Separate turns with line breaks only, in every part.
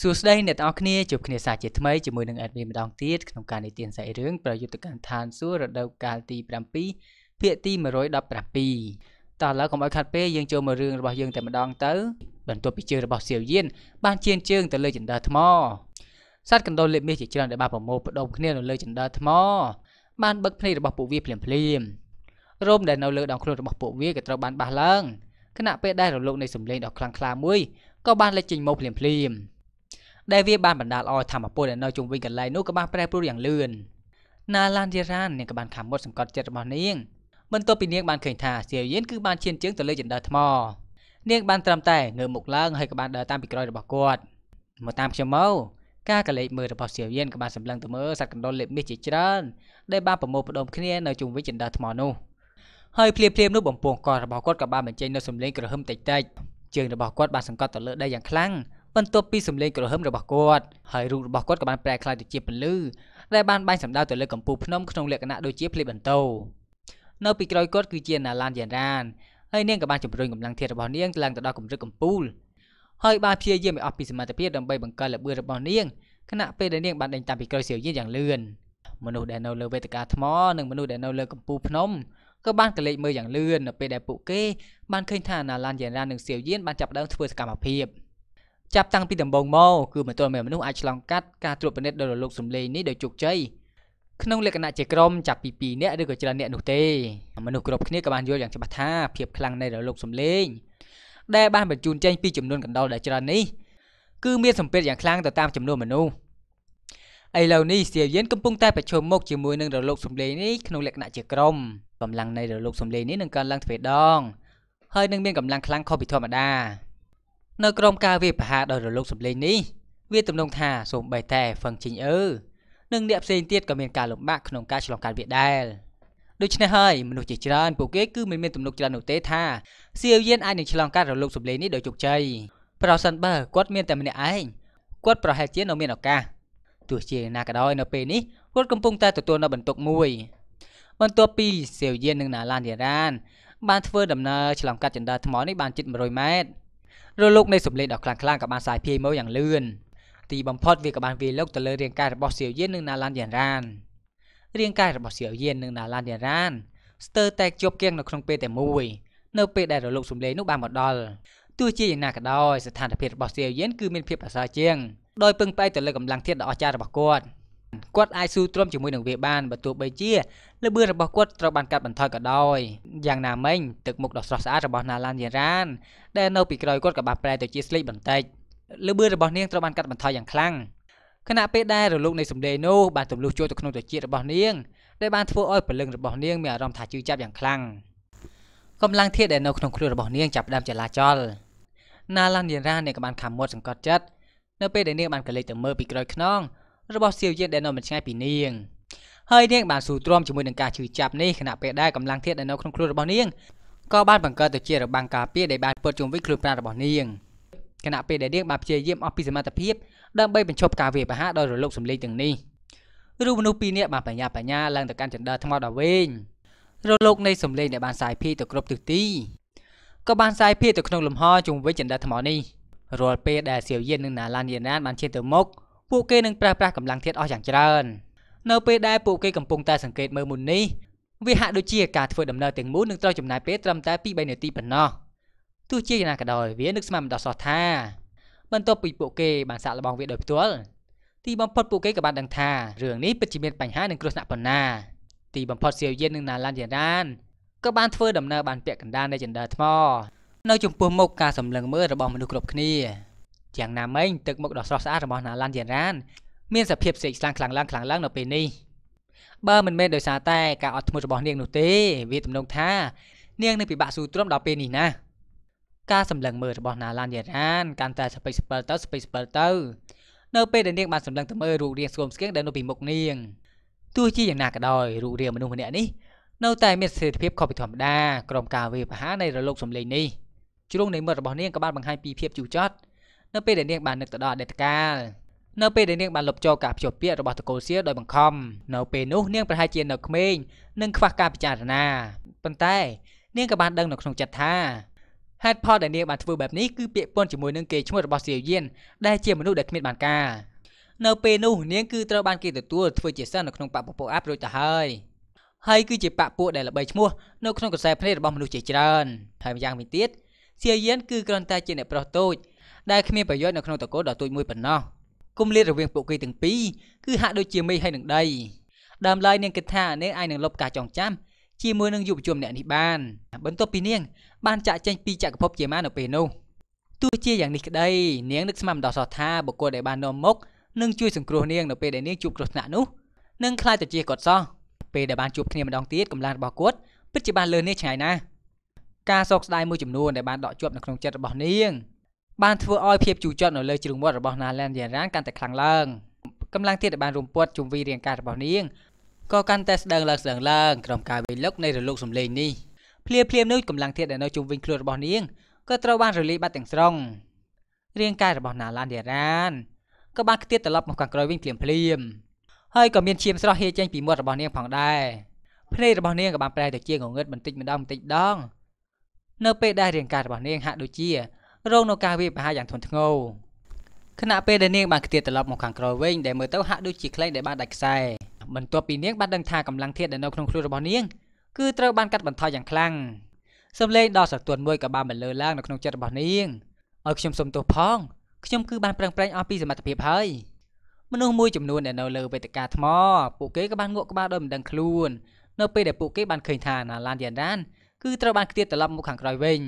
សួស្តីអ្នកទាំងអស់គ្នាជួបគ្នាសាជាថ្មីជាមួយនឹង admin ម្ដងទៀតក្នុងការនិទានសាច់រឿងប្រយុទ្ធកម្មឋានសួគ៌រដូវកាលទី7ភាគទី117តោះឥឡូវកុំឲ្យខាត់ពេលយើងចូលមករឿងរបស់យើងតែម្ដងទៅ បន្ទាប់ពីជើងរបស់សៀវយានបានជៀនជើងទៅលើចន្ទើថ្មសត្វកណ្ដូលលេបមាសជាច្រើនដែលបានប្រមូលផ្ដុំគ្នានៅលើចន្ទើថ្ម បានបឹកភ្នែករបស់ពួកវាភ្លាមភ្លាមរោមដែលនៅលើដងខ្លួនរបស់ពួកវាក៏ត្រូវបានបះឡើងខណៈពេលដែលរលកនៃសម្លេងដ៏ខ្លាំងក្លាមួយក៏បានលេចចេញមកភ្លាមភ្លាមដែលវាបានបណ្ដាលឲ្យធម្មពលដែលនៅជុំវិញកន្លែងនោះក៏បានប្រែប្រួលយ៉ាងលឿនណាឡានយេរ៉ាននាងក៏បានខាំមុតសង្កត់ចិត្តរបស់នាងបន្ទាប់ពីនាងបានឃើញថាសៀវយិនគឺបានឈានជើងទៅលើចន្ទើថ្មនាងបានត្រឹមតែងើបមុខឡើង ហើយក៏បានដើរតាមពីក្រោយរបស់គាត់មកតាមខ្ញុំមកការកលេចមើលរបស់សៀវយិនក៏បានសម្លឹងទៅមើលសត្វកណ្ដុរលេបមាសជាច្រើនដែលបានប្រមូលផ្ដុំគ្នានៅជុំវិញចន្ទើថ្មនោះហើយភ្លាមភ្លាមនោះបំពង់ករបស់គាត់ក៏បានបញ្ចេញនូវសំឡេងក្រហឹមតិចតិចជើងរបស់គាត់បានសង្កត់ទៅលើដីយ៉ាងខ្លាំងបន្ទាប់ពីសម្លេងក្រហឹមរបស់គាត់ហើយរូបរបស់គាត់ក៏បានប្រែក្លាយទៅជាពន្លឺដែលបានបាញ់សម្ដៅទៅលើកំពូលភ្នំក្នុងលក្ខណៈដូចជាភ្លេបបន្តោនៅពីក្រោយគាត់គឺជាណាឡានយ៉ានរានហើយនាងក៏បានជំរុញកម្លាំងធាតុរបស់នាងឡើងទៅដល់កម្រិតកំពូលហើយបានព្យាយាមឲ្យអស់ពីសមត្ថភាពដើម្បីបង្កើនល្បឿនរបស់នាងខណៈពេលដែលនាងបានដេញតាមពីក្រោយសៀវយានយ៉ាងលឿនមនុស្សដែលនៅលើវេទិកាថ្មនិងមនុស្សដែលនៅលើកំពូលភ្នំក៏បានកលេចមើលយ៉ាងលឿននៅពេលដែលពួកគេបានឃើញថាអាណាឡានយ៉ានរាននិងសៀវយានបានចាប់ដើមធ្វើសកម្មភាព។ចាប់តាំងពីដំបូងមកគឺមន្ទិលមេមនុស្សអាចឆ្លងកាត់ការត្រួតពិនិត្យដោយរលកសម្លេងនេះដោយជោគជ័យក្នុងលក្ខណៈជាក្រុមចាប់ពី2នាក់ឬក៏ច្រើននាក់នោះទេមនុស្សគ្រប់គ្នាក៏បានយល់យ៉ាងច្បាស់ថា ភាពខ្លាំងនៃរលកសម្លេងដែលបានបញ្ជូនចេញពីចំនួនកណ្ដុរដែលច្រើននេះគឺមានសម្ពាធយ៉ាងខ្លាំងទៅតាមចំនួនមនុស្សឥឡូវនេះសៀវយិនកំពុងតែប្រឈមមុខជាមួយនឹងរលកសម្លេងនេះក្នុងលក្ខណៈជាក្រុមកម្លាំងនៃរលកសម្លេងនេះនឹងកើនឡើងទ្វេដងហើយនឹងមានកម្លាំងខ្លាំងខុសពីធម្មតានៅក្រោមការវាយប្រហារដោយរលកសម្លេងនេះវាទំនងថាសូម្បីតែហ្វឹងជីងអឺនិងអ្នកផ្សេងទៀតក៏មានការលំបាកក្នុងការឆ្លងកាត់វាដែរដូច្នេះហើយមនុស្សជាច្រើនពួកគេគឺមិនមានទំនុកច្រើននោះទេថាសៀវយានអាចនឹងឆ្លងកាត់រលកសម្លេងនេះដោយជោគជ័យប្រសិនបើគាត់មានតែម្នាក់ឯងគាត់ប្រហែលជានៅមានឱកាសទោះជាណាក៏ដោយនៅពេលនេះគាត់កំពុងតែទទួលនៅបន្ទុកមួយ បន្ទាប់ពីសៀវយាននិងណាឡានយេរ៉ាន បានធ្វើដំណើរឆ្លងកាត់ចន្ទើថ្មនេះបានជិត100ម៉ែត្ររលកនៃសម្លេងដ៏ខ្លាំងៗក៏បានសាយភាយមកយ៉ាងលឿនទីបំផុតវាក៏បានវាយលុកទៅលើរាងកាយរបស់សៀវយៀននិងណាឡានយ៉ានរ៉ានរាងកាយរបស់សៀវយៀននិងណាឡានយ៉ានរ៉ានស្ទើរតែជាប់គាំងនៅក្នុងពេលតែមួយនៅពេលដែលរលក សម្លេងនោះបានមកដល់ទោះជាយ៉ាងណាក៏ដោយស្ថានភាពរបស់សៀវយៀនគឺមានភាពប្រសើរជាងដោយពឹងផ្អែកទៅលើកម្លាំងធាតុដ៏អស្ចារ្យរបស់គាត់គាត់អាចស៊ូទ្រាំជាមួយនឹងវាបានបើទោះបីជាលបឿនរបស់គាត់ត្រូវបានកាត់បន្ថយក៏ដោយយ៉ាងណាមិញទឹកមុខដ៏ស្រស់ស្អាតរបស់ណាឡានយ៉ារ៉ានដែលនៅពីក្រោយគាត់ក៏បានប្រែទៅជាស្លេកបន្តិចលបឿនរបស់នាងត្រូវបានកាត់បន្ថយយ៉ាងខ្លាំងខណៈពេលដែលរលកនៃសម្លេងនោះបានទម្លុះចូលទៅក្នុងត្រចៀករបស់នាងដែលបានធ្វើឲ្យព្រលឹងរបស់នាងមានអារម្មណ៍ថាជឿចាប់យ៉ាងខ្លាំងកម្លាំងធាតុដែលនៅក្នុងខ្លួនរបស់នាងចាប់ផ្ដើមចលាចលណាឡានយ៉ារ៉ាននាងក៏បានខំមាត់សង្កត់ចិត្តនៅពេលដែលនាងបានកលេចទៅមើលពីក្រោយខ្នងរបស់សៀវយានដែលនៅមិនឆ្ងាយពីនាងហើយនាងបានស៊ូទ្រាំជាមួយនឹងការឈឺចាប់នេះខណៈពេលដែលកម្លាំងធាតុដែលនៅក្នុងខ្លួនរបស់នាងក៏បានបង្កើតទៅជារបាំងការពារដែលបានពត់ជុំវិញខ្លួនប្រាណរបស់នាងខណៈពេលដែលនាងបានព្យាយាមអស់ពីសមត្ថភាពដើម្បីបញ្ឈប់ការវាយប្រហារដោយរលុកសម្លេងទាំងនេះរូបមនុស្សពីរនាក់បានបញ្ញាបញ្ញាឡើងទៅកាន់ចន្ទើថ្មដ៏វែងរលុកនៃសម្លេងដែលបានសាយភាយទៅគ្រប់ទិសទីក៏បានសាយភាយទៅក្នុងលំហជុំវិញចន្ទើថ្មនេះរាល់ពេលដែលសៀវយាននិងណាឡានយានបានឈានទៅមុខពួកគេនឹងប្រើប្រាស់កម្លាំងធាតុអស់យ៉ាងច្រើននៅពេលដែលពួកគេកំពុងតែ សង្កេតមើលមុននេះវាហាក់ដូចជាការធ្វើដំណើរទាំងមូលនឹងត្រូវចំណាយពេលត្រឹមតែ2-3នាទីប៉ុណ្ណោះទោះជាយ៉ាងណាក៏ដោយវានឹកស្មានមិនដល់សោះថាបន្ទាប់ពីពួកគេបានសាក់លបងវាដោយផ្ទាល់ទីបំផុតពួកគេក៏បានដឹងថារឿងនេះពិតជាមានបញ្ហានឹងគ្រោះថ្នាក់ប៉ុណ្ណាទីបំផុតសៀវយាននិងណាឡានយ៉ារ៉ានក៏បានធ្វើដំណើរបានពាក់កណ្ដាលនៃចន្ទើថ្មនៅចំពោះមុខការសម្លឹងមើលរបស់មនុស្សគ្រប់គ្នាយ៉ាងណាមិញទឹកមុខដ៏ស្រស់ស្អាតរបស់ណាឡានយ៉ានរ៉ានមានសភាពស្លេកស្លាំងខ្លាំងឡើងខ្លាំងឡើងនៅពេលនេះបើមិនមែនដោយសារតែការអត់ធ្មត់របស់នាងនោះទេ វាទំនងថា នាងនឹងពិបាកស៊ូទ្រាំដល់ពេលនេះណាការសម្លឹងមើលរបស់ណាឡានយ៉ារ៉ាន កាន់តែស្ពេចស្ពិលទៅស្ពេចស្ពិលទៅនៅពេលដែលនាងបានសម្លឹងទៅមើលរូបរាងស្គមស្គៀងដែលនៅពីមុខនាងទោះជាយ៉ាងណាក៏ដោយរូបរាងមនុស្សម្នាក់នេះនៅតែមានស្ថិរភាពខុសពីធម្មតាក្រោមការវាយប្រហារនៃរលកសម្លេងនេះជ្រុងនៃមាត់របស់នាងក៏បានបង្ហាញពីភាពជូរចត់នៅពេលដែលនាងបាននឹកទៅដល់អតីតកាលនៅពេលដែលនាងបានលុបចោលការភ្ជាប់ពាក្យរបស់តកូលសៀដោយបង្ខំនៅពេលនោះនាងប្រហែលជានៅក្មេងនិងខ្វះការពិចារណាប៉ុន្តែនាងក៏បានដឹងនៅក្នុងចិត្តថាហេតុផលដែលនាងបានធ្វើបែបនេះគឺពាក្យពន់ជាមួយនឹងគេឈ្មោះរបស់សៀវយានដែលជាមនុស្សដែលគ្មានបានការនៅពេលនោះនាងគឺត្រូវបានគេទទួលធ្វើជាសិស្សនៅក្នុងបពពអាប់រួចទៅហើយហើយគឺជាបពពួកដែលល្បីឈ្មោះនៅក្នុងខ្សែភ្នែករបស់មនុស្សជាច្រើនហើយម្យ៉ាងវិញទៀតសៀវយានគឺគ្រាន់តែជាអ្នកប្រុសតូចដែលគ្មានប្រយោជន៍នៅក្នុងតកូលដ៏ទូចមួយប៉ុណ្ណោះគុំលាតរវាងពួកគេទាំងពីរគឺហាក់ដូចជាមេហើយនឹងដីដើមឡើយនាងគិតថានាងអាចនឹងលុបការចងចាំជាមួយនឹងយុវជនម្នាក់នេះបាន បន្ទាប់ពីនាងបានចាក់ចែងពីចក្រភពជាមានៅពេលនោះទោះជាយ៉ាងនេះក្តីនាងនឹកស្មានដល់សោះថាបុគ្គលដែលបាននាំមកនឹងជួយសង្គ្រោះនាងនៅពេលដែលនាងជួបគ្រោះថ្នាក់នោះនឹងខ្លាចទៅជាគាត់សោះពេលដែលបានជួបគ្នាម្ដងទៀតកម្លាំងរបស់គាត់ពិតជាបានលើនាងឆ្ងាយណាស់ការសោកស្ដាយមួយចំនួនដែលបានដកជាប់នៅក្នុងចិត្តរបស់នាងបានធ្វើឲ្យភាពជូរចត់នៅលើជ្រុងមាត់របស់ណាឡែនយ៉ាងណាកាន់តែខ្លាំងឡើងកម្លាំងទៀតដែលបានរំពាត់ជុំវិញរាងកាយរបស់នាងក៏កាន់តែស្ដើងឡើងស្ដើងឡើងក្រោមការវាយលុកនៃរលកសម្លេងនេះភ្លាមភ្លាមនោះកម្លាំងធាតុដែលនៅជុំវិញខ្លួនរបស់នាងក៏ត្រូវបានរលាយបាត់ទាំងស្រុងរាងកាយរបស់ណាឡានឌីរ៉ានក៏បានខ្ទាតត្រឡប់មកខាងក្រោយវិញភ្លាមភ្លាមហើយក៏មានឈាមស្រស់ហៀចេញពីមាត់របស់នាងផងដែរភ្នែករបស់នាងក៏បានប្រែទៅជាងងឹតបន្តិចម្ដងបន្តិចម្ដងនៅពេលដែលរាងកាយរបស់នាងហាក់ដូចជារងនៅការវាយប្រហារយ៉ាងធ្ងន់ធ្ងរខណៈពេលដែលនាងបានខ្ទាតត្រឡប់មកខាងក្រោយវិញដែលមើលទៅហាក់ដូចជាខ្លែងដែលបានដាច់ខ្សែបន្ទាប់ពីនាងបានដឹងថាកម្លាំងធាតុដែលនៅក្នុងខ្លួនរបស់នាងគឺត្រូវបានកាត់បន្ថយយ៉ាងខ្លាំងសំឡេងដ៏ស្រទន់មួយក៏បានបន្លឺឡើងនៅក្នុងចិត្តរបស់នាងឲ្យខ្ញុំសុំទោសផងខ្ញុំគឺបានប្រឹងប្រែងអស់ពីសមត្ថភាពហើយមនុស្សមួយចំនួនដែលនៅលើវេទិកាថ្មពួកគេក៏បានងក់ក្បាលដោយមិនដឹងខ្លួននៅពេលដែលពួកគេបានឃើញថាអាណាឡានឌីអានដានគឺត្រូវបានខ្ទាតត្រឡប់មកខាងក្រោយវិញ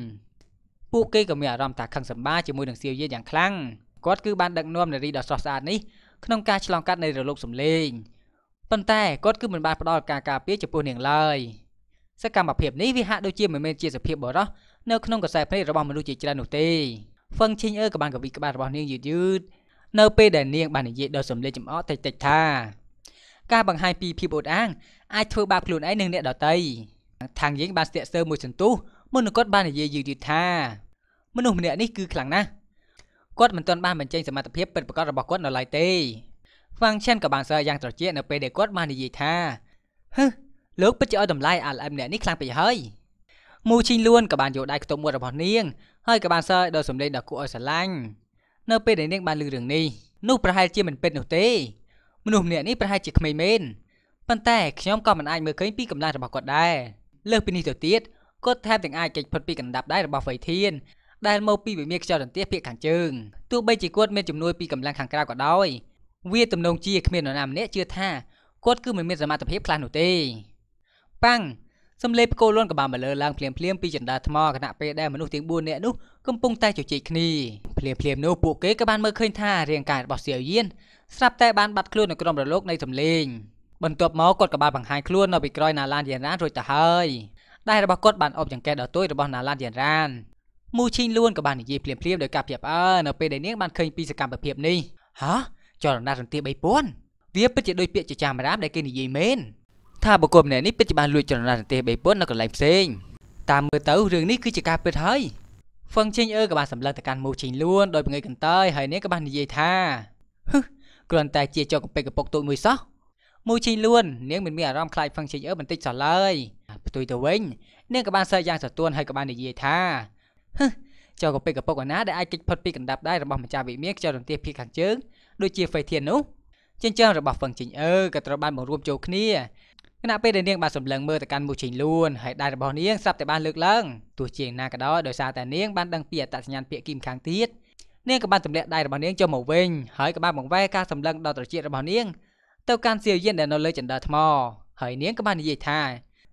ពួកគេក៏មានអារម្មណ៍ថាខឹងសម្បាជាមួយនឹងសៀវយាយ៉ាងខ្លាំងគាត់គឺបានដឹកនាំនារីដ៏ស្រស់ស្អាតនេះក្នុងការឆ្លងកាត់នៃរលកសម្លេងប៉ុន្តែគាត់គឺមិនបានផ្ដល់ការការពារចំពោះនាងឡើយសកម្មភាពនេះវាហាក់ដូចជាមិនមែនជាសភាពបរោះនៅក្នុងខ្សែភ្នែករបស់មនុស្សជាច្រើននោះទេហ្វឹងឈីងអឺក៏បានកាវីក្បាលរបស់នាងយឺតយឺតនៅពេលដែលនាង បាននិយាយដល់សំលេចចំអកតិចតិចថាការបង្ហាញពីភាពអួតអាងអាចធ្វើបាបខ្លួនឯងនិងអ្នកដទៃខាងយើងបានស្ទាក់សើមួយសន្ទុះមុននឹងគាត់បាននិយាយយឺតយឺតថាមនុស្សម្នាក់នេះគឺខ្លាំងណាស់គាត់មិនទាន់បានបញ្ចេញសមត្ថភាពពិតប្រាកដរបស់គាត់នៅឡើយទេ Fang Chen ក៏បានសើយ៉ាងត្រជាក់នៅ ពេលដែលគាត់បាននិយាយថាហឹលោកពិតជាឲ្យតម្លៃ LM អ្នកនេះខ្លាំងពេកហើយមូឈីងលួនក៏បានយកដៃខ្ទប់មាត់របស់នាង ហើយក៏បានសើដល់សម្លេងដ៏គួរឲ្យស្រឡាញ់នៅពេលដែលនាងបានឮរឿងនេះនោះប្រហែលជាមិនពិតនោះទេមនុស្សម្នាក់នេះប្រហែលជាក្មេងមែនប៉ុន្តែខ្ញុំក៏មិនអាចមើលឃើញពីកម្លាំងរបស់គាត់ដែរលើសពីនេះទៅទៀតគាត់ថែមទាំងអាចគេចផុតពីកណ្ដាប់ដៃរបស់វៃធានដែលមកពីវិមានខ្យល់ចន្ទះភាគខាងជើងទោះបីជាគាត់មានជំនួយពីកម្លាំងខាងក្រៅក៏ដោយ វាទំនងជាគ្មាននរណាម្នាក់ជឿថាគាត់គឺមិនមានសមត្ថភាពខ្លះនោះទេប៉ាំងសំលេងផ្គរលន់ក៏បានបលើឡើងភ្លាមភ្លាមពីចន្ទាថ្មគណៈពេលដែលមនុស្សទាំង4នាក់នោះកំពុងតែជជែកគ្នាភ្លាមភ្លាមនោះពួកគេក៏បានមើលឃើញថារាងកាយរបស់សៀវយៀនស្រាប់តែបានបាត់ខ្លួននៅក្នុងរលកនៃសំលេងបន្ទាប់មកគាត់ក៏បានបង្ហាញខ្លួននៅពីក្រោយណាឡានយានរានរួចទៅហើយដៃរបស់គាត់បានអបចង្កេះដល់ទួយរបស់ណាឡានយ៉ានរ៉ានមូឈីងលួនក៏បាននិយាយភ្លាមភ្លាមដោយការភ្ញាក់ផ្អើលនៅពេលដែលនាងបានឃើញពីសកម្មភាពនេះហ៎ចលនារន្ទា3000វាពិតជាដូចពាក្យចចាមរាមដែលគេនិយាយមែនថាបុគ្គលម្នាក់នេះពិតជាបានលួចចលនារន្ទា3000នៅកន្លែងផ្សេងតាមមើលទៅរឿងនេះគឺជាការពិតហើយហ្វឹងឈីងអឺក៏បានសម្លឹងទៅកាន់មូឈីងលួនដោយបង្ងើយកន្តើយហើយនាងក៏បាននិយាយថាហឹគ្រាន់តែជាចុកកពេកកពុកទូចមួយសោះមូឈីងលួននាងមិនមានអារម្មណ៍ខ្លាចផឹងឈីងអើបន្តិចសោះឡើយផ្ទុយទៅវិញនាងក៏បានសើចយ៉ាងសទួនហើយក៏បាននិយាយថាហឹចូលកពេកកពុកណាដែលអាចគេចផុតពីកណ្ដាប់ដៃរបស់ម្ចាស់វិមានខ្យល់រន្ទះភីខាងជើងដូចជាហ្វេធាននោះចិញ្ចើមរបស់ហ្វឹងជីងអើក៏ត្រូវបានបង្រួមចូលគ្នាគណៈពេលដែលនាងបានសម្លឹងមើលទៅកាន់មូជីងលួនហើយដៃរបស់នាងស្រាប់តែបានលើកឡើងទោះជាណាក៏ដោយដោយសារតែនាងបានដឹងពីអត្តសញ្ញាណពាក្យគីមខាងទៀតនាងក៏បានទម្លាក់ដៃរបស់នាងចូលមកវិញហើយក៏បានបង្វែរការសម្លឹងដល់ត្រចៀករបស់នាងទៅកាន់សៀវយានដែលនៅលើចន្ទើថ្មហើយនាងក៏បាននិយាយថា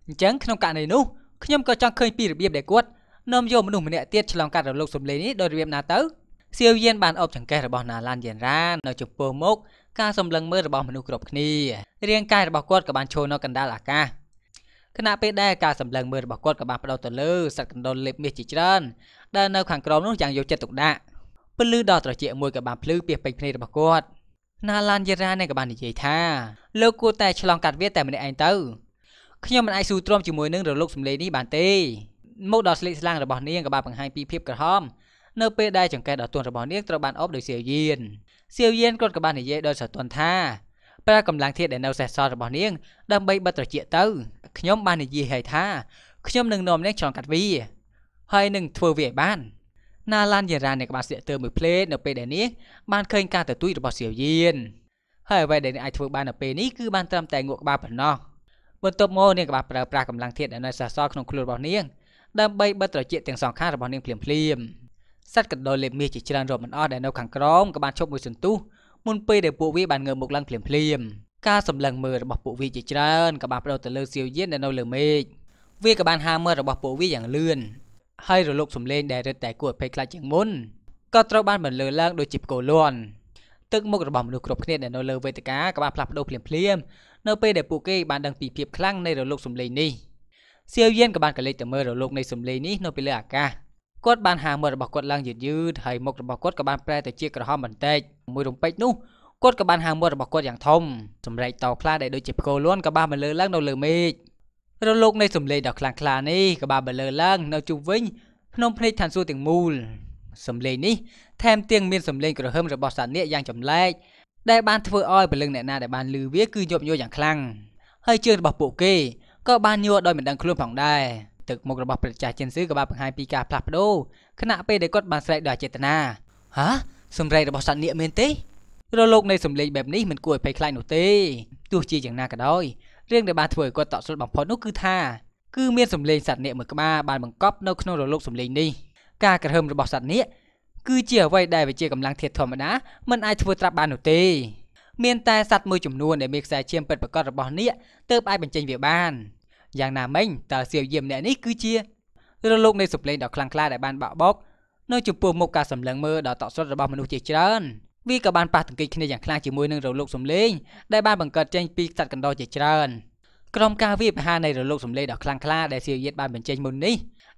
អញ្ចឹងក្នុងករណីនោះខ្ញុំក៏ចង់ឃើញពីរបៀបដែលគាត់នាំយកមនុស្សម្នាក់ទៀតឆ្លងកាត់រលកសំឡេងនេះដោយរបៀបណាទៅសៀវយានបានអបចង្កេះរបស់ណាឡានយានរ៉ានៅចំពោះមុខការសម្លឹងមើលរបស់មនុស្សគ្រប់គ្នារាងកាយរបស់គាត់ក៏បានឈរនៅកណ្ដាលអាកាសខណៈពេលដែលការសម្លឹងមើលរបស់គាត់ក៏បានបដោតទៅលើសត្វកណ្ដុរលេបមាសជាច្រើនដែលនៅខាងក្រោមនោះយ៉ាងយកចិត្តទុកដាក់ពលឺដល់ត្រចៀកមួយក៏បានភ្លឺពីពេញភ្នែករបស់គាត់ណាឡានយេរ៉ានេះក៏បាននិយាយថាលោកគួរតែឆ្លងកាត់វាតែម្នាក់ឯងទៅខ្ញុំមិនអាចស៊ូទ្រាំជាមួយនឹងរលកសម្លេងនេះបានទេមុខដ៏ស្លេកស្លាំងរបស់នាងក៏បានបង្ហាញពីភាពក្រហមនៅពេលដែលចង្កេះដ៏ទន់របស់នាងត្រូវបានអប់ដោយសៀវយៀនសៀវយៀនគាត់ក៏បាននិយាយដោយសន្ទន់ថាប្រើកម្លាំងធាតុដែលនៅសេសសល់របស់នាង ដើម្បីបិទត្រចៀកទៅខ្ញុំបាននិយាយឲ្យថាខ្ញុំនឹងនាំនាងឆ្លងកាត់វា ហើយនឹងធ្វើវាឲ្យបាន។ណាឡានយ៉ារ៉ានៃក្បាលស្ទាក់ទើមួយភ្លេតនៅពេលដែលនាងបានឃើញការទទូចរបស់សៀវយៀនហើយអ្វីដែលនាងអាចធ្វើបាននៅពេលនេះគឺបានត្រឹមតែងក់ក្បាលប៉ុណ្ណោះបន្ទាប់មកនាងក៏បានប្រើប្រាស់កម្លាំងធាតុដែលនៅសសល់ក្នុងខ្លួនរបស់នាងដើម្បីបិទត្រចៀកទាំងសងខាងរបស់នាងភ្លាមភ្លាមសត្វកណ្ដុរលេបមាសជាច្រើនរាប់មិនអស់ដែលនៅខាងក្រោមក៏បានឈប់មួយសន្ទុះមុនពេលដែលពួកវាបានងើបមុខឡើងភ្លាមភ្លាមការសម្លឹងមើលរបស់ពួកវាជាច្រើនក៏បានបដូរទៅលើសៀវយានដែលនៅលើមេឃវាក៏បានហាមើលរបស់ពួកវាយ៉ាងលឿនហើយរលុកសំឡេងដែលរឹតតែគួរឲ្យភ័យខ្លាចជាងមុនក៏ត្រូវបានបន្លឺឡើងដូចជាផ្គរលាន់ទឹកមុខរបស់មនុស្សគ្រប់គ្នាដែលនៅលើវេទិកាក៏បានផ្លាស់ប្ដូរភ្លាមភ្លាមនៅពេលដែលពួកគេ បានដឹងពីភាពខ្លាំងនៃរលកសំឡេងនេះសៀវយានក៏បានកលេចទៅមើលរលកនៃសំឡេងនេះនៅពីលើអាកាសគាត់បានហាមើលរបស់គាត់ឡើងយឺតយឺតហើយមុខរបស់គាត់ក៏បានប្រែទៅជាក្រហមបន្តិចមួយរំពេចនោះគាត់ក៏បានហាមើលរបស់គាត់យ៉ាងធំសម្រែកតោខ្លាដែលដូចជាផ្គរលាន់ក៏បានមកលើឡើងនៅលើមេឃរលកនៃសំឡេងដ៏ខ្លាំងក្លានេះក៏បានបន្លឺឡើងនៅជុំវិញភ្នំភ្នែកឋានសួគ៌ទាំងមូលសំឡេងនេះថែមទាំងមានសំឡេងក្រហឹមរបស់សត្វនាគយ៉ាងចម្លែកដែលបានធ្វើឲ្យព្រលឹងអ្នកណាដែលបានឮវាគឺញាប់ញយយ៉ាងខ្លាំងហើយជើងរបស់ពួកគេក៏បានញ័រដោយមិនដឹងខ្លួនផងដែរទឹកមុខរបស់ព្រះចាស់ជិនស៊ឺក៏បានបង្ហាញពីការផ្លាស់ប្ដូរខណៈពេលដែលគាត់បានស្រែកដោយអចេតនាហាសម្រែករបស់សត្វនាគមានទេ រលកនៃសម្លេងបែបនេះមិនគួរឲ្យភ័យខ្លាចនោះទេទោះជាយ៉ាងណាក៏ដោយរឿងដែលបានធ្វើឲ្យគាត់តក់ស្លុតបំផុតនោះគឺថាគឺមានសម្លេងសត្វនាគមួយក្បាលបានបង្កប់នៅក្នុងរលកសម្លេងនេះការក្រហមរបស់សត្វនាគគឺជាអ្វីដែលវាជាកម្លាំងធាតុធម្មតាមិនអាចធ្វើត្រាប់បាននោះទេមានតែសត្វមួយចំនួនដែលមានខ្សែឈាមពិតប្រាកដរបស់នាគទើបអាចបញ្ចេញវាបានយ៉ាងណាមិញតើសៀវយាមអ្នកនេះគឺជារលកនៃសម្លេងដ៏ខ្លាំងក្លាដែលបានបាក់បោកនៅចំពោះមុខការសម្លឹងមើលដ៏តក់ស្លុតរបស់មនុស្សជាច្រើន។វាក៏បានប៉ះទង្គិចគ្នាយ៉ាងខ្លាំងជាមួយនឹងរលកសំឡេង ដែលបានបង្កើតចេញពីខ្សាច់កណ្ដោជាច្រើនក្រុមការវាយប្រហារនៃរលកសំឡេងដ៏ខ្លាំងក្លាដែលសៀវយេតបានបញ្ចេញមុននេះ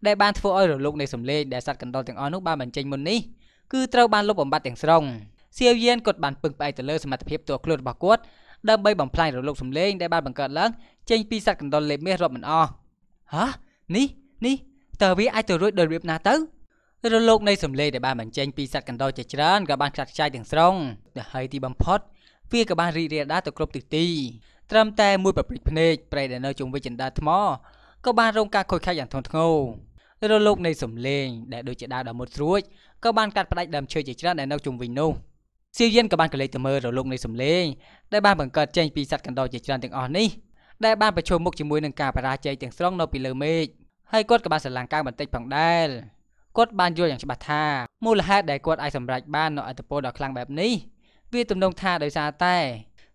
ដែលបានធ្វើឲ្យរលកនៃសំឡេងដែលសត្វកណ្ដុរទាំងអស់នោះបានបញ្ចេញមុននេះគឺត្រូវបានលុបបំបាត់ទាំងស្រុងសៀវយេនគាត់បានពឹងផ្អែកទៅលើសមត្ថភាពតួខ្លួនរបស់គាត់ដើម្បីបំផ្លាញរលកសំឡេងដែលបានបង្កើតឡើងចេញពីសត្វកណ្ដុរលេបមាសរាប់មិនអស់ហ៎នេះនេះតើវាអាចទៅរួចដោយរបៀបណាទៅរលកនៃសម្លេងដែលបានបញ្ចេញពីសត្វកណ្ដុរជាច្រើនក៏បានខ្ចាត់ខ្ចាយទាំងស្រុងដែលហើយទីបំផុតវាក៏បានរីករាលដាលទៅគ្រប់ទិសទី ត្រឹមតែមួយប្រព្រឹត្តភ្នែកប្រេដែលនៅជុំវិញចន្ទាថ្មក៏បានរងការខូចខាតយ៉ាងធ្ងន់ធ្ងររលកនៃសម្លេងដែលដូចជាដាវដ៏មុតស្រួចក៏បានកាត់ផ្ដាច់ដើមឈើជាច្រើនដែលនៅជុំវិញនោះសៀវយានក៏បានក្លែកទៅមើលរលកនៃសម្លេងដែលបានបង្កើតចេញពីសត្វកណ្ដុរជាច្រើនទាំងអស់នេះដែលបានប្រឈមមុខជាមួយនឹងការបរាជ័យទាំងស្រុងនៅពីលើមេឃហើយគាត់ក៏បានស្រឡាំងកៅបន្តិចផងដែរគាត់បានយល់យ៉ាងច្បាស់ថាមូលហេតុដែលគាត់អាចសម្រេចបាននូវអត្តពលដ៏ខ្លាំងបែបនេះវាទំនងថាដោយសារតែ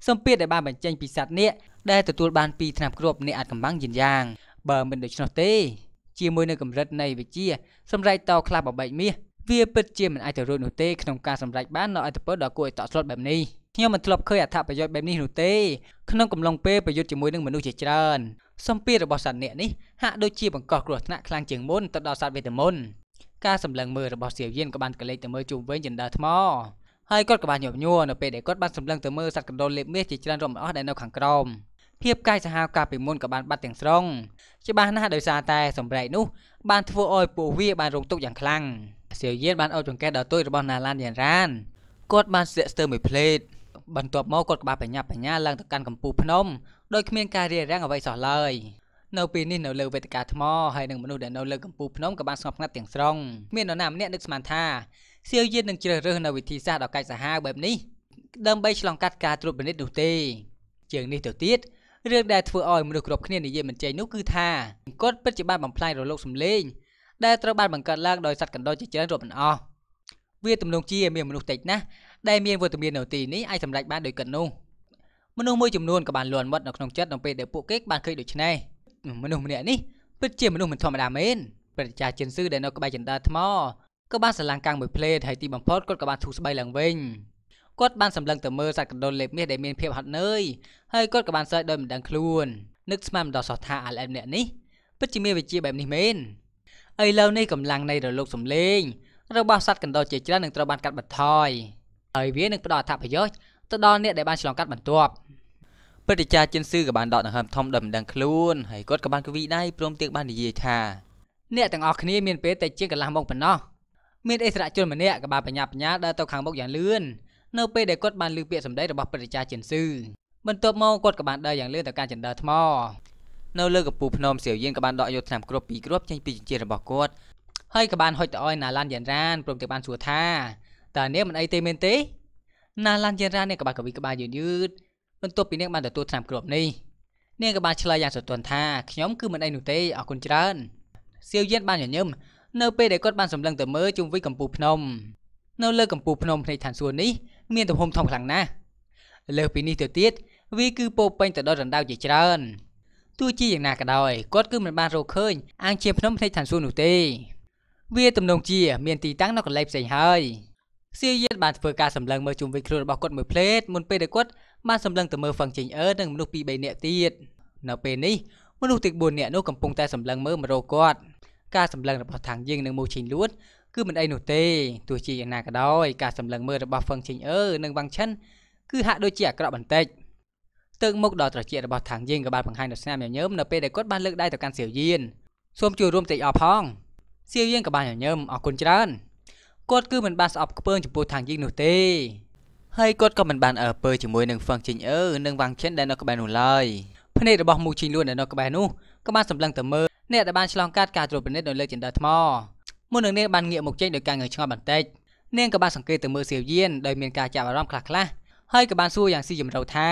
សម្ពាធដែលបានបញ្ចេញពីសត្វនាគដែលទទួលបានពីថ្នាំគ្រាប់នៃអាចកំបាំងយិនយ៉ាងបើមិនដូច្នោះទេជាមួយនៅកម្រិតនៃវិជា សម្រេចតខ្លះបបែកមាសវាពិតជាមិនអាចទៅរួចនោះទេក្នុងការសម្រេចបាននូវអត្តពលដ៏គួរឲ្យតក់ស្លុតបែបនេះខ្ញុំមិនធ្លាប់ឃើញអត្ថប្រយោជន៍បែបនេះនោះទេក្នុងកំឡុងពេលប្រយុទ្ធជាមួយនឹងមនុស្សជាច្រើនសម្ពាធរបស់សត្វនាគនេះហាក់ដូចជាបង្កគ្រោះថ្នាក់ខ្លាំងជាងមុនទៅដល់សត្វវេទមន្តការសម្លឹងមើលរបស់សៀវយានក៏បានកលេចទៅមើលជុំវិញជណ្ដើថ្មហើយគាត់ក៏បានញាប់ញួរនៅពេលដែលគាត់បានសម្លឹងទៅមើលសត្វកណ្ដុរលេបមាសជាច្រើនរាប់មិនអស់ដែលនៅខាងក្រោមភាពកាយសាហាវកាលពីមុនក៏បានបាត់ទាំងស្រុងច្បាស់ណាស់ដោយសារតែសម្រែកនោះបានធ្វើឲ្យពួកវាបានរងទុកយ៉ាងខ្លាំងសៀវយានបានអោបចង្កេះដល់ទួយរបស់ណាឡានយ៉ាងរានគាត់បានស្ទាក់ស្ទើរមួយភ្លេតបន្ទាប់មកគាត់ក៏បានបញ្ញាបញ្ញាឡើងទៅកាន់កំពូលភ្នំដោយគ្មានការរារាំងអ្វីសោះឡើយនៅពេលនេះនៅលើវេទិកាថ្មហើយនឹងមនុស្សដែលនៅលើកំពូលភ្នំក៏បានស្ងប់ស្ងាត់ទាំងស្រុងមាននរណាម្នាក់នឹកស្មានថាសៀវជាតិនឹងជ្រើសរើសនៅវិធីសាស្ត្រដ៏កាចសាហាវបែបនេះដើម្បីឆ្លងកាត់ការត្រួតពិនិត្យនោះទេជាងនេះទៅទៀតរឿងដែលធ្វើឲ្យមនុស្សគ្រប់គ្នានិយាយមិនចេញនោះគឺថាគាត់ពិតជាបានបំផ្លាញរលកសម្លេងដែលត្រូវបានបង្កើតឡើងដោយសត្វកណ្ដុរជាច្រើនរាប់មិនអស់វាទំនងជាមានមនុស្សតិចណាស់ដែលមានវត្តមាននៅទីនេះអាចសម្រេចបានដោយគាត់នោះមនុស្សមួយចំនួនក៏បានលន់មាត់នៅក្នុងចិត្តនៅពេលដែលពួកគេបានឃើញដូច្នេះ។មនុស្សម្នាក់នេះពិតជាមនុស្សមិនធម្មតាមែនព្រះចាជិនស៊ឺដែលនៅក្បែរចន្ទើថ្មក៏បានសម្លាំងកាំងមួយភ្លេតហើយទីបំផុតគាត់ក៏បានធូរស្បៃឡើងវិញគាត់បានសម្លឹងទៅមើលសត្វកណ្ដុរលេបមាសដែលមានភាពហត់នឿយហើយគាត់ក៏បានសើចដោយមិនដឹងខ្លួននឹកស្មានមិនដល់សោះថាអាឡែមអ្នកនេះពិតជាមានវិជ្ជាបែបនេះមែនឥឡូវនេះកម្លាំងនៃរលក សំលេងរបស់សត្វកណ្ដុរជាច្រើននឹងត្រូវបានកាត់បន្ថយហើយវានឹងផ្ដល់អត្ថប្រយោជន៍ទៅដល់អ្នកដែលបានឆ្លងកាត់បន្ទាប់ព្រឹទ្ធាចារ្យជិនស៊ឺក៏បានដកដង្ហើមធំដល់មិនដឹងខ្លួនហើយគាត់ក៏បានគវីដៃព្រមទាំងបាននិយាយថាអ្នកទាំងអស់គ្នាមានពេលតែជាកន្លះម៉ោងប៉ុណ្ណោះមានអិសរជនម្នាក់ក៏បានបញ្ញាបញ្ញាដើរទៅខាងមុខយ៉ាងលឿននៅពេលដែលគាត់បានឮពាក្យសម្ដីរបស់ព្រឹទ្ធាចារ្យជិនស៊ឺបន្ទាប់មកគាត់ក៏បានដើរយ៉ាងលឿនទៅកាន់ចន្ទើថ្មនៅលើកំពូលភ្នំសៀវយានក៏បានដកយកថ្នាំគ្រាប់ពីរគ្រាប់ចេញពីចិញ្ចៀនរបស់គាត់ហើយក៏បានហុចទៅឲ្យណាឡានយ៉ាងរានព្រមទាំងបានសួរថាតើនាងមិនអីទេមែនទេណាឡានយ៉ាងរាននេះក៏បានកវីក្បាលយឺតយឺតបន្ទាប់ពីនាងបានទទួលឆ្នាំគ្រប់នេះនាងក៏បានឆ្លើយយ៉ាងសន្ទាន់ថាខ្ញុំគឺមិនអីនោះទេអរគុណច្រើនសៀវយានបានញញឹមនៅពេលដែលគាត់បានសម្លឹងទៅមើលជុំវិញកំពូលភ្នំ នៅលើកំពូលភ្នំភ្នែកឋានសួគ៌នេះមានទំហំធំខ្លាំងណាស់លើសពីនេះទៅទៀតវាគឺពោពេញទៅដោយរណ្ដៅជាច្រើនទោះជាយ៉ាងណាក៏ដោយគាត់គឺមិនបានរកឃើញ អាងជាភ្នំភ្នែកឋានសួគ៌នោះទេ វាទំនងជា មានទីតាំងនៅកន្លែងផ្សេងហើយសៀយៀនបានធ្វើការសម្លឹងមើលជុំវិញខ្លួនរបស់គាត់មួយភ្លេតមុនពេលដែលគាត់បានសម្លឹងទៅមើលហ្វឹងចេញអឺនិងមនុស្សពីរបីនាក់ទៀតនៅពេលនេះមនុស្សទាំង4នាក់នោះកំពុងតែសម្លឹងមើលមករកគាត់ការសម្លឹងរបស់ທາງយើងនិងមូឈីងលួតគឺមិនអីនោះទេទោះជាយ៉ាងណាក៏ដោយការសម្លឹងមើលរបស់ហ្វឹងឈីងអឺនិងវ៉ាងឆិនគឺហាក់ដូចជាអាក្រក់បន្តិចទឹកមុខដ៏ត្រជាក់របស់ថាងយីងក៏បានបង្ហាញដល់ស្នាមញញឹមនៅពេលដែលគាត់បានលើកដៃទៅកាន់សៀវយៀនសូមជួយរួមតិចអរផងសៀវយៀនក៏បានញញឹមអរគុណច្រើនគាត់គឺមិនបានស្អប់ខ្ពើងចំពោះທາງយីងនោះទេហើយគាត់ក៏មិនបានអើពើជាមួយនឹងហ្វឹងជីងអឺនិងវ៉ាងឈិនដែលនៅក្បែរនោះឡើយភ្នែករបស់មូជីងលួនដែលនៅក្បែរនោះក៏បានសម្លឹងទៅមើលអ្នកដែលបានឆ្លងកាត់ការត្រួតពិនិត្យនៅលើចិនដៅថ្មមុននឹងនាងបានងាកមកចេញដោយការងើយឆ្ងល់បន្តិចនាងក៏បានសង្កេតទៅមើលសៀវយានដោយមានការចាប់អារម្មណ៍ខ្លះៗហើយក៏បានសួរយ៉ាងស៊ីជម្រៅថា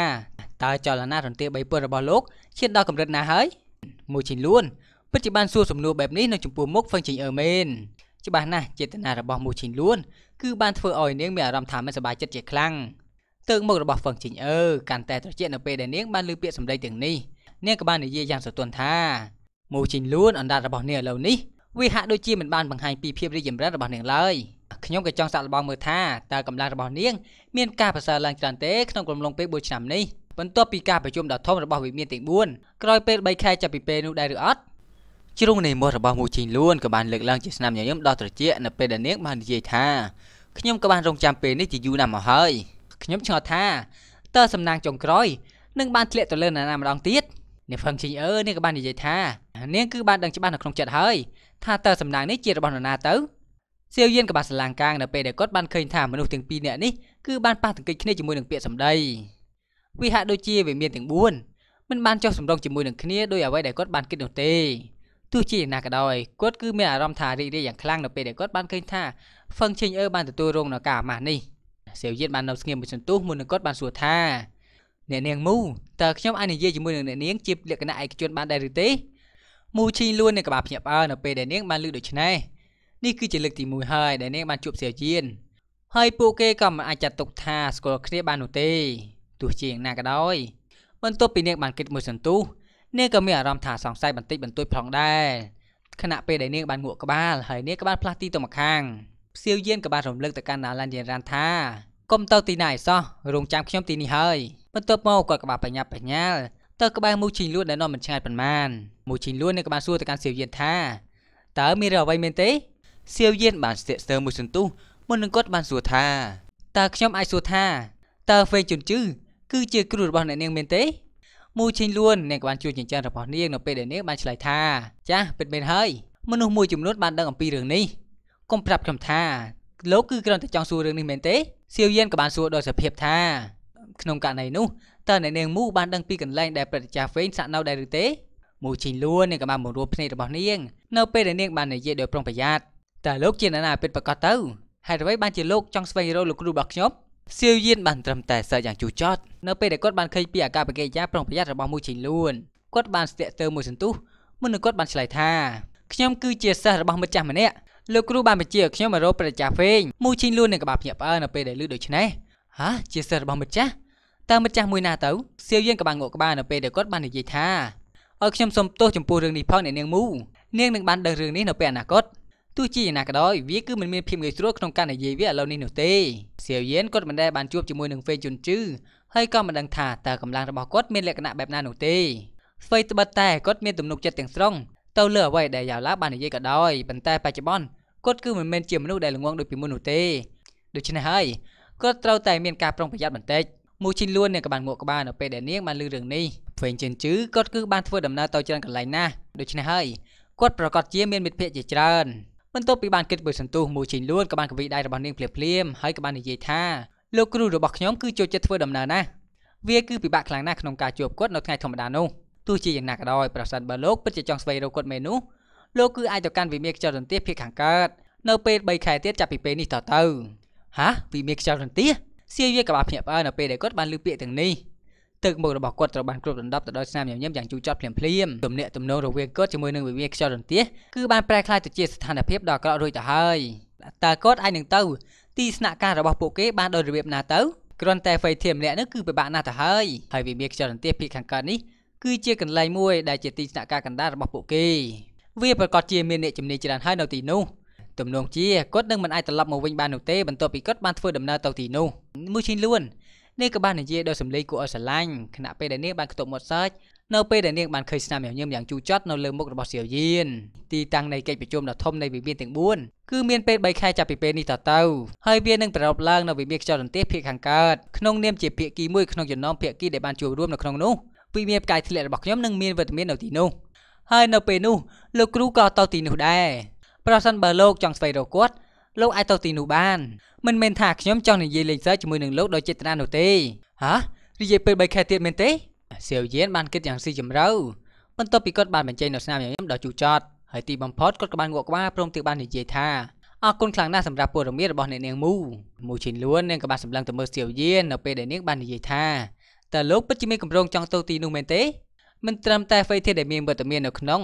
តើចលនារន្ទាបីពុតរបស់លោកឈានដល់កម្រិតណាហើយមួយជីងលួនពិតជាបានសួរសំណួរបែបនេះនៅចំពោះមុខហ្វឹងជីងអឺមែនច្បាស់ណាស់ចេតនារបស់មូឈីនលួនគឺបានធ្វើឲ្យនាងមានអារម្មណ៍ថាមិនសប្បាយចិត្តជាខ្លាំងទឹកមុខរបស់ហ្វឹងជីងអឺកាន់តែត្រជាក់នៅពេលដែលនាងបានឮពាក្យសម្ដីទាំងនេះនាងក៏បាននិយាយយ៉ាងសន្ទន់ថាមូជីងលួនអណ្ដាតរបស់នាងឥឡូវនេះវាហាក់ដូចជាមិនបានបង្ហាញពីភាពរីកចម្រើនរបស់នាងឡើយខ្ញុំក៏ចង់សាកល្បងមើលថាតើកម្លាំងរបស់នាង មានការប្រសើរឡើងច្រើនទេក្នុងកំឡុងពេល4ឆ្នាំនេះបន្ទាប់ពីការប្រជុំដ៏ធំរបស់វិមានទី4ក្រោយពេល3ខែចាប់ពីពេលនោះដែរឬអត់ជ្រុងនៃមាត់របស់មូជីងលួនក៏បានលើកឡើងជាស្នាមញញឹមដល់ត្រចៀកនៅពេលដែលនាងបាននិយាយថាខ្ញុំក៏បានរងចាំពេលនេះជាយូរណាស់មកហើយខ្ញុំឆ្ងល់ថាតើសំណាងចុងក្រោយនឹងបានធ្លាក់ទៅលើនរណាម្ដងទៀតនាងផឹងជីងអើនាងក៏បាននិយាយថានាងគឺបានដឹងច្បាស់នៅក្នុងចិត្តហើយថាតើសំណាងនេះជារបស់នរណាទៅសៀវយានក៏បានស្រឡាំងកាងនៅពេលដែលគាត់បានឃើញថាមនុស្សទាំងពីរនាក់នេះគឺបានប៉ះទង្គិចគ្នាជាមួយនឹងពាក្យសម្ដីវាហាក់ដូចជាវាមានទាំង4មិនបានចុះសម្រុងជាមួយនឹងគ្នាដោយអ្វីដែលគាត់បានគិតនោះទេទោះជាយ៉ាងណាក៏ដោយគាត់គឺមានអារម្មណ៍ថារីករាយយ៉ាងខ្លាំងនៅពេលដែលគាត់បានឃើញថាហ្វឹងឈិញអឺបានទទួលរងនៅការអាម៉ាស់នេះសាវយៀតបាននៅស្ងៀមមួយសន្ទុះមុននឹងគាត់បានសួរថាអ្នកនាងមូតើខ្ញុំអាចនិយាយជាមួយនឹងអ្នកនាងជាលក្ខណៈឯកជនបានដែរឬទេមូឈីងលួននឹងក្បាលភ្ញាក់ផ្អើលនៅពេលដែលនាងបានលើកដូច្នេះនេះគឺជាលើកទី1ហើយដែលនាងបានជួបសាវយៀនហើយពួកគេក៏មិនអាចចាត់ទុកថាស្គាល់គ្នាបាននោះទេទោះជាយ៉ាងណាក៏ដោយបន្ទាប់ពីនាងបានគិតមួយសន្ទុះនាងក៏មានអារម្មណ៍ថាសង្ស័យបន្តិចបន្តួចផងដែរខណៈពេលដែលនាងបានងក់ក្បាលហើយនាងក៏បានផ្លាស់ទីទៅម្ខាងព្រាវយានក៏បានរំលឹកទៅកាន់ណាឡានយានរ៉ាន់ថាកុំទៅទីណាឯសោះរងចាំខ្ញុំទីនេះហើយបន្ទាប់មកគាត់ក៏បានបញ្ញាប់បញ្ញាល់ទៅក្បែរមូឈីងលួនដែលនាំមិនឆ្ងាយប៉ុន្មានមូឈីងលួននាងក៏បានសួរទៅកាន់សៀវយានថាតើមានរឿងអ្វីមែនទេសៀវយានបានស្ទាក់ស្ទើរមួយសន្ទុះមុននឹងគាត់បានសួរថាតើខ្ញុំអាចសួរថាតើហ្វេជុនជឺគឺជាគ្រូរបស់អ្នកនាងមែនទេមូឈិញលួននាងក៏បានជួយចិញ្ចឹមរបស់នាងនៅពេលដែលនាងបានឆ្លើយថាចាស់ពិតមែនហើយមនុស្សមួយចំនួនបានដឹងអំពីរឿងនេះកុំប្រាប់ខ្ញុំថាលោកគឺគ្រាន់តែចង់សួររឿងនេះមែនទេសៀវយានក៏បានសួរដោយសភាពថាក្នុងករណីនោះតើអ្នកនាងមូបានដឹងពីកន្លែងដែលប្រតិចារហ្វេងសាក់នៅដែរឬទេមូឈិញលួននាងក៏បានបង្រួបភ្នែករបស់នាងនៅពេលដែលនាងបាននិយាយដោយប្រុងប្រយ័ត្នតើលោកជាអ្នកណាពិតប្រាកដទៅហេតុអ្វីបានជាលោកចង់ស្វែងរកលោកគ្រូរបស់ខ្ញុំសៀវយៀនបានត្រឹមតែសើចយ៉ាងជូរចត់នៅពេលដែលគាត់បានឃើញពីអាការៈបកិរិយាប្រុងប្រយ័ត្នរបស់មូឈីលួនគាត់បានស្ទាក់ស្ទើរមួយសន្ទុះមុននឹងគាត់បានឆ្លើយថាខ្ញុំគឺជាសិស្សរបស់មិត្តចាស់ម្នាក់លោកគ្រូបានបញ្ជាឲ្យខ្ញុំមករកប្រជាហ្វេងមូឈីលួននឹងក្បាលភ្ញាក់ផ្អើលនៅពេលដែលឮដូច្នេះហាជាសិស្សរបស់មិត្តចាស់តើមិត្តចាស់មួយណាទៅសៀវយៀនក៏បានងក់ក្បាលនៅពេលដែលគាត់បាននិយាយថាឲ្យខ្ញុំសុំទោសចំពោះរឿងនេះផងអ្នកនាងមូនាងនឹងបានដឹងរឿងនេះនៅពេលអនាគតទោះជាយ៉ាងណាក៏ដោយវាគឺមិនមានភាពងាយស្រួលក្នុងការនិយាយវាឥឡូវនេះនោះទេសៀវយៀនគាត់មិនដែលបានជួបជាមួយនឹងហ្វេជុនជឺហើយក៏មិនដឹងថាតើកម្លាំងរបស់គាត់មានលក្ខណៈបែបណានោះទេស្វ័យត្បិតតែគាត់មានទំនុកចិត្តទាំងស្រុងទៅលើអ្វីដែលយ៉ាវឡាបាននិយាយក៏ដោយប៉ុន្តែបច្ចុប្បន្នគាត់គឺមិនមែនជាមនុស្សដែលល្ងងដូចពីមុននោះទេដូច្នេះហើយគាត់ត្រូវតែមានការប្រុងប្រយ័ត្នបន្តិចមូឈិនលួននៅក្បានងក់ក្បាលនៅពេលដែលនាងបានលឺរឿងនេះវិញជិនជឺគាត់គឺបានធ្វើដំណើរទៅច្រើនកន្លែងណាស់ដូច្នេះហើយគាត់ប្រកាសជាមានមិត្តភ័ក្តិជាច្រើនបន្ទាប់ពីបានគិតបុយសន្ទុះមួយជិញលួនក៏បានកវីដៃរបស់នាងភ្លាមៗហើយក៏បាននិយាយថាលោកគ្រូរបស់ខ្ញុំគឺចូលចិត្តធ្វើដំណើរណាស់វាគឺពិបាកខ្លាំងណាស់ក្នុងការជួបគាត់នៅថ្ងៃធម្មតានោះទោះជាយ៉ាងណាក៏ដោយប្រសិនបើលោកពិតជាចង់ស្វែងរកគាត់មែននោះលោកគឺអាចទៅកាន់វិមានខ្យល់រន្ទះភាគខាងកើតនៅពេល3ខែទៀតចាប់ពីពេលនេះតទៅហាវិមានខ្យល់រន្ទះសៀវវាក៏បានភ្ញាក់ផ្អើលនៅពេលដែលគាត់បានលើពាក្យទាំងនេះទឹកមុខរបស់គាត់ត្រូវបានគ្របដណ្ដប់ទៅដោយស្នាមញញឹមយ៉ាងជូរចត់ភ្លាមភ្លាមទំនាក់ទំនងរវាងគាត់ជាមួយនឹងវិវាខ្យល់រន្ទះគឺបានប្រែក្លាយទៅជាស្ថានភាពដ៏អាក្រក់រួចទៅហើយតើគាត់អាចនឹងទៅទីស្នាក់ការរបស់ពួកគេបានដោយរបៀបណាទៅគ្រាន់តែហ្វេធាម្នាក់នេះគឺពិបាកណាស់ទៅហើយហើយវិវាខ្យល់រន្ទះភាគខាងកើតនេះគឺជាកន្លែងមួយដែលជាទីស្នាក់ការកណ្ដាលរបស់ពួកគេវាប្រកាសជាមានអ្នកជំនាញច្រើនហើយនៅទីនោះទំនងជាគាត់នឹងមិនអាចត្រឡប់មកវិញបាននោះទេបន្ទាប់ពីគាត់បានធ្វើដំណើរទៅទីនោះមួយឈិនលួននាងក៏បាននិយាយដោយសម្លេងគួរឲ្យស្រឡាញ់ខណៈពេលដែលនាងបានខ្ទប់មាត់សើចនៅពេលដែលនាងបានឃើញស្នាមញញឹមយ៉ាងជូរចត់នៅលើមុខរបស់សៀវយៀនទីតាំងនៃកិច្ចប្រជុំដ៏ធំនៃវិមានទាំង4គឺមានពេល3ខែចាប់ពីពេលនេះតទៅហើយវានឹងប្រារព្ធឡើងនៅវិមានខ្យល់រន្ទះភាគខាងកើតក្នុងនាមជាភាគីមួយក្នុងចំណោមភាគីដែលបានចូលរួមនៅក្នុងនោះវិមានផ្កាយធ្លាក់របស់ខ្ញុំនឹងមានវត្តមាននៅទីនោះហើយនៅពេលនោះលោកគ្រូក៏ទៅទីនោះដែរប្រសិនបើលោកចង់ស្វែងរកគាត់លោកអាចទៅទីនោះបានមិនមែនថាខ្ញុំចង់និយាយលេងសើចជាមួយនឹងលោកដោយចេតនានោះទេហ៎និយាយពេល3ខែទៀតមែនទេសាវយៀនបានគិតយ៉ាងស៊ីជម្រៅបន្ទាប់ពីគាត់បានបញ្ចេញនូវស្នាមញញឹមដ៏ជូរចត់ហើយទីបំផុតគាត់ក៏បានងក់ក្បាលព្រមទាំងបាននិយាយថាអរគុណខ្លាំងណាស់សម្រាប់ព័ត៌មានរបស់អ្នកនាងមូមូឈិនលួននាងក៏បានសម្លឹងទៅមើលសាវយៀននៅពេលដែលនាងបាននិយាយថាតើលោកពិតជាមានកម្រងចង់ទៅទីនោះមែនទេមិនត្រឹមតែហ្វេធាដែលមានវត្តមាននៅក្នុង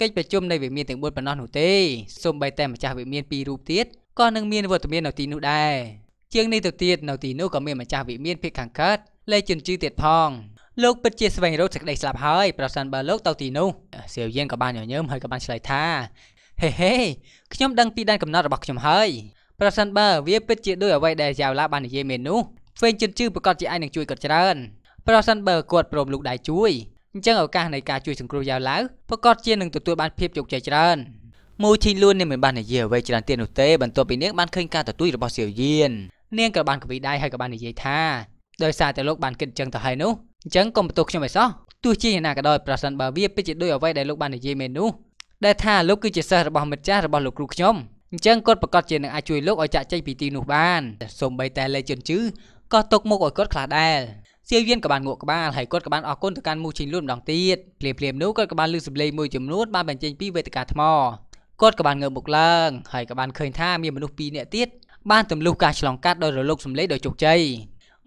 កិច្ចប្រជុំនៃវិមានទាំង4ប៉ុណ្ណោះនោះទេសូម្បីតែម្ចាស់វិមាន2រូបទៀតក៏នឹងមានវត្តមាននៅទីនោះដែរជាងនេះទៅទៀតនៅទីនោះក៏មានម្ចាស់វិមានភិកខាងកើតលេខជន្ជឺទៀតផងលោកពិតជាស្វែងរកសេចក្តីស្លាប់ហើយប្រសិនបើលោកទៅទីនោះសៀវយានក៏បានញញើមហើយក៏បានឆ្លើយថាហេហេខ្ញុំដឹងពីដែនកំណត់របស់ខ្ញុំហើយប្រសិនបើវាពិតជាដូចអ្វីដែលយ៉ាវឡាបាននិយាយមែននោះស្វែងជន្ជឺប្រកាសជាអាចនឹងជួយគាត់ច្រើនប្រសិនបើគាត់ព្រមលោកដែរជួយអញ្ចឹងឱកាសនៃការជួយសង្គ្រោះយ៉ាវឡាវប្រកាសជានឹងទទួលបានភាពជោគជ័យច្រើន។មូឈីលួននេះមិនបាននិយាយអ្វីច្រើនទៀតនោះទេបន្ទាប់ពីនាងបានឃើញការទទួយរបស់សៀវយាននាងក៏បានក្វីដៃហើយក៏បាននិយាយថាដោយសារតែលោកបានគិតអញ្ចឹងទៅហើយនោះអញ្ចឹងកុំបន្ទោសខ្ញុំឲ្យសោះទោះជាយ៉ាងណាក៏ដោយប្រសិនបើវាពិតជាដូចអ្វីដែលលោកបាននិយាយមែននោះដែលថាលោកគឺជាសិស្សរបស់មិត្តចាស់របស់លោកគ្រូខ្ញុំអញ្ចឹងគាត់ប្រកាសជានឹងអាចជួយលោកឲ្យចាក់ចេញពីទីនោះបានសូម្បីតែលេជន់ជឺក៏ຕົកមុខឲ្យគាត់ខ្លាចដែរសៀវៀនក៏បានងក់ក្បាលហើយគាត់ក៏បានអរគុណទៅកាន់មូឈីលួនម្ដងទៀតភ្លាមៗនោះគាត់ក៏បានលើកសម្លេងមួយចំនួនបានបញ្ចេញពីវេទិកាថ្មគាត់ក៏បានងើបមុខឡើងហើយក៏បានឃើញថាមានមនុស្ស2នាក់ទៀតបានទម្លុះការឆ្លងកាត់ដោយរលកសម្លេងដោយជោគជ័យ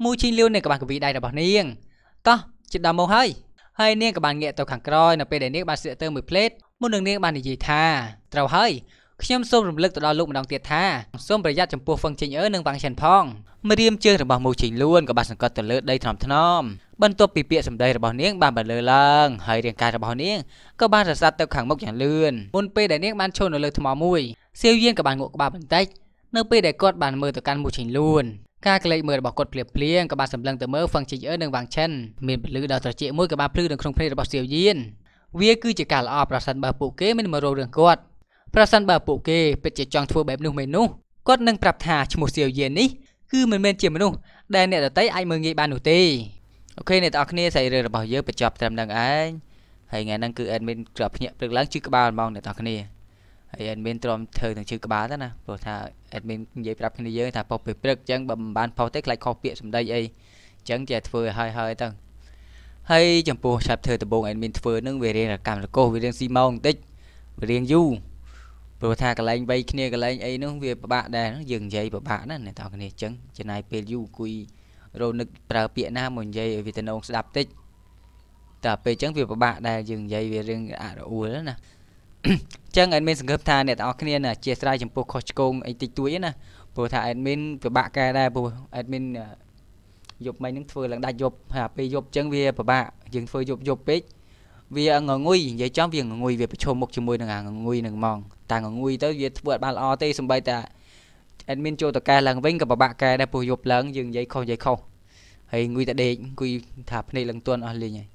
មូឈីងលៀវនៅក្បាលកវីដៃរបស់នាងតោះជិតដល់មកហើយហើយនាងក៏បានងាកទៅខាងក្រោយនៅពេលដែលនាងបានស្ទាក់ទៅមួយផ្លេតមុននឹងនាងបាននិយាយថាត្រូវហើយខ្ញុំសូមរំលឹកទៅដល់លោកម្ដងទៀតថាសូមប្រយ័ត្នចំពោះហ្វឹងជិញអឺនិងវ៉ាងឆានផងម្រាមជើងរបស់មូឈីងលួនក៏បានសង្កត់ទៅលើដីថ្នមថ្នមបន្ទាប់ពីពាក្យសម្ដីរបស់នាងបានបន្លឺឡើងហើយរាងកាយរបស់នាងក៏បានរសាត់ទៅខាងមុខយ៉ាងលឿនមុនពេលដែលនាងបានឈរនៅលើថ្មមួយសៀវយានក៏បានងក់ក្បាលបន្តិចនៅពេលដែលគាត់បានមើលទៅកាន់មូឈិញលួនការក្លែកមើលរបស់គាត់ភ្លាមភ្លាមក៏បានសម្លឹងទៅមើលហ្វឹងជីអឺនិងវ៉ាងឆិនមានពលឺដល់ត្រចៀកមួយក៏បានភ្លឺនៅក្នុងភ្នែករបស់សៀវយានវា គឺជាការល្អប្រសិនបើពួកគេមិនមករោរឿងគាត់ប្រសិនបើពួកគេពិតជាចង់ធ្វើបែបនោះមែននោះគាត់នឹងប្រាប់ថាឈ្មោះសៀវយាននេះគឺមិនមែនជាមនុស្សដែលអ្នកដតីអាចមើលងាយបាននោះទេអូខេអ្នកទាំងអស់គ្នាសាច់រឿងរបស់យើងបញ្ចប់ត្រឹមនឹងឯងហើយថ្ងៃហ្នឹងគឺ admin ក្រាប់ភ្ញាក់ព្រឹកឡើងជិះក្បាលហ្មងអ្នកទាំងអស់គ្នាហើយ admin ទ្រាំធ្វើនឹងជិះក្បាលទៅណាព្រោះថា admin និយាយប្រាប់គ្នាយើងថាប៉ុសពេលព្រឹកអញ្ចឹងបើមិនបានផុសទេខ្លាចខុសពាក្យសម្ដីអីអញ្ចឹងគេធ្វើឲ្យហើយទៅហើយចំពោះ chapter ដំបូង admin ធ្វើនឹងវារៀងកម្មលកោសវារៀងស៊ីម៉ោងបន្តិចវារៀងយូរព្រោះថាកន្លែងវៃគ្នាកន្លែងអីនោះវាពិបាកដែរយើងនិយាយពិបាកណាស់អ្នកទាំងគ្នាអញ្ចឹងចំណាយពេលយូរអង្គុយរោនឹកប្រើពាក្យណាមកនិយាយឲ្យវាទៅនងស្ដាប់តិចតែពេលអញ្ចឹងវាពិបាកដែរយើងនិយាយវារឿងអរអួលណាចឹង admin សង្ឃឹមថាអ្នកទាំងអស់គ្នាណាអធិស្ឋានចំពោះខុសឆ្គងអីតិចតួចណាព្រោះថា admin ពិបាកកែដែរព្រោះ admin យប់មិញនឹងធ្វើឡើងដាច់យប់ហើយពេលយប់ចឹងវាពិបាកយើងធ្វើយប់យប់ពេកវាងងុយនិយាយចំវាងងុយវាប្រឈមមុខជាមួយនឹងអាងងុយនឹងហ្មងតែងងុយទៅវាធ្វើអត់បានល្អទេសម្បីតែ admin ចូលតកែឡើងវិញក៏ពិបាកកែដែរព្រោះយប់ឡើងយើងនិយាយខុសនិយាយខុសហើយងុយតែដេកងុយថាភ្នែកឡើងទន់អស់លេងហើយ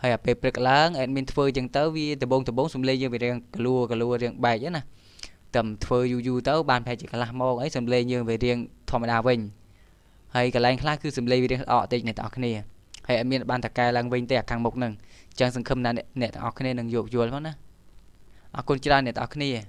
ហើយដល់ពេលព្រឹកឡើង admin ធ្វើអញ្ចឹងទៅវាដបងដបងសំលេងយើងវារៀងកលួកលួរៀងបែកហ្នឹងណាតែធ្វើយូរយូរទៅបានប្រហែលជាកន្លះម៉ោងអីសំលេងយើងវារៀងធម្មតាវិញហើយកន្លែងខ្លះគឺសំលេងវារៀងអកតិចអ្នកទាំងអស់គ្នាហើយអត់មានបានតកែឡើងវិញទេអាខាងមុខហ្នឹងអញ្ចឹងសង្ឃឹមថាអ្នកទាំងអស់គ្នានឹងយោគយល់ផងណាអរគុណច្រើនអ្នកទាំងអស់គ្នា